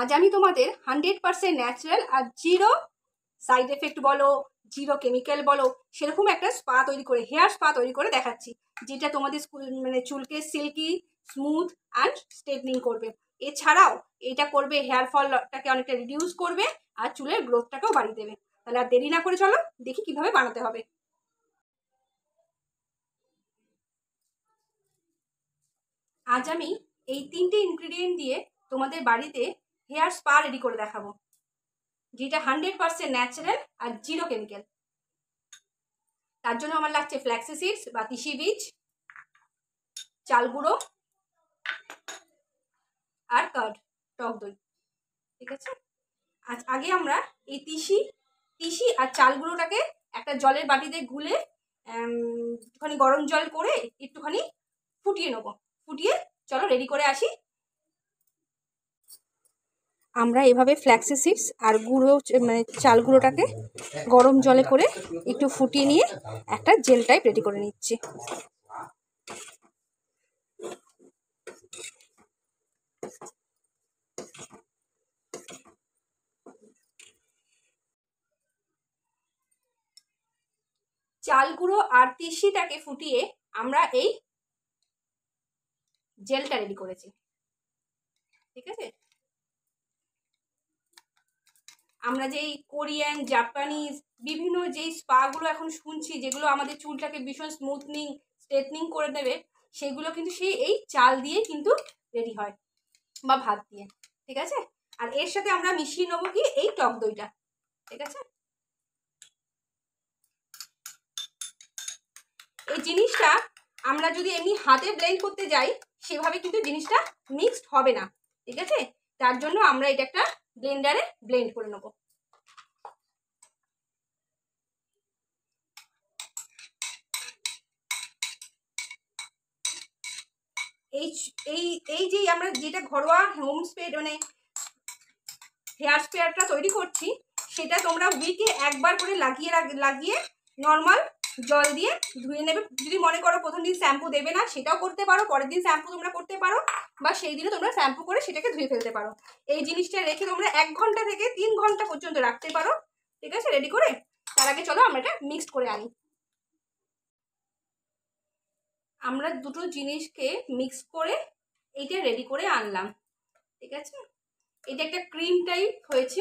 আজ আমি তোমাদের হান্ড্রেড পারসেন্ট ন্যাচারাল আর জিরো সাইড এফেক্ট বলো জিরো কেমিক্যাল বলো সেরকম একটা স্পা তৈরি করে হেয়ার স্পা তৈরি করে দেখাচ্ছি যেটা তোমাদের মানে চুলকে সিল্কি স্মুথ অ্যান্ড স্ট্রেটনিং করবে এছাড়াও এটা করবে হেয়ার ফলটাকে অনেকটা রিডিউস করবে আর চুলের গ্রোথটাকেও বাড়িয়ে দেবে তাহলে আর দেরি না করে চলো দেখি কিভাবে বানাতে হবে আজ আমি এই তিনটে ইনগ্রিডিয়েন্ট দিয়ে তোমাদের বাড়িতে হেয়ার স্পা রেডি করে দেখাবো যেটা হান্ড্রেড পার্সেন্ট ন্যাচারাল আর জিরো কেমিক্যাল তার জন্য আমার লাগছে ফ্ল্যাক্সি বা তিসি বীজ চাল গুঁড়ো আর কার্ড টক দই ঠিক আছে আজ আগে আমরা এই তিসি তিসি আর চাল গুঁড়োটাকে একটা জলের বাটিতে গুলে একটুখানি গরম জল করে একটুখানি ফুটিয়ে নেবো ফুটিয়ে চলো রেডি করে আসি আমরা এভাবে ফ্ল্যাক্সি সিডস আর গুঁড়ো মানে চাল গুঁড়োটাকে গরম জলে করে একটু ফুটিয়ে নিয়ে একটা জেল টাইপ রেডি করে নিচ্ছি চাল গুঁড়ো আর তিসিটাকে ফুটিয়ে আমরা এই জেলটা রেডি করেছি ঠিক আছে আমরা যেই কোরিয়ান জাপানিজ বিভিন্ন যেই স্পাগুলো এখন শুনছি যেগুলো আমাদের চুলটাকে ভীষণ স্মুথনিং স্ট্রেটনিং করে দেবে সেগুলো কিন্তু সেই এই চাল দিয়ে কিন্তু রেডি হয় বা ভাত দিয়ে ঠিক আছে আর এর সাথে আমরা মিশিয়ে নেবো কি এই টক দইটা ঠিক আছে এই জিনিসটা আমরা যদি এমনি হাতে ব্লেন্ড করতে যাই সেভাবে কিন্তু জিনিসটা মিক্সড হবে না ঠিক আছে তার জন্য আমরা এটা একটা ব্লেন্ডারে ব্লেন্ড করে নেব এই এই এই যে আমরা যেটা ঘরোয়া হোম স্প্রে মানে হেয়ার স্প্রেয়ারটা তৈরি করছি সেটা তোমরা উইকে একবার করে লাগিয়ে লাগিয়ে নর্মাল জল দিয়ে ধুয়ে নেবে যদি মনে করো প্রথম দিন শ্যাম্পু দেবে না সেটাও করতে পারো পরের দিন শ্যাম্পু তোমরা করতে পারো বা সেই দিনে তোমরা শ্যাম্পু করে সেটাকে ধুয়ে ফেলতে পারো এই জিনিসটা রেখে তোমরা এক ঘন্টা থেকে তিন ঘন্টা পর্যন্ত রাখতে পারো ঠিক আছে রেডি করে তার আগে চলো আমরা এটা মিক্সড করে আনি আমরা দুটো জিনিসকে মিক্স করে এইটা রেডি করে আনলাম ঠিক আছে এটা একটা ক্রিম টাইপ হয়েছে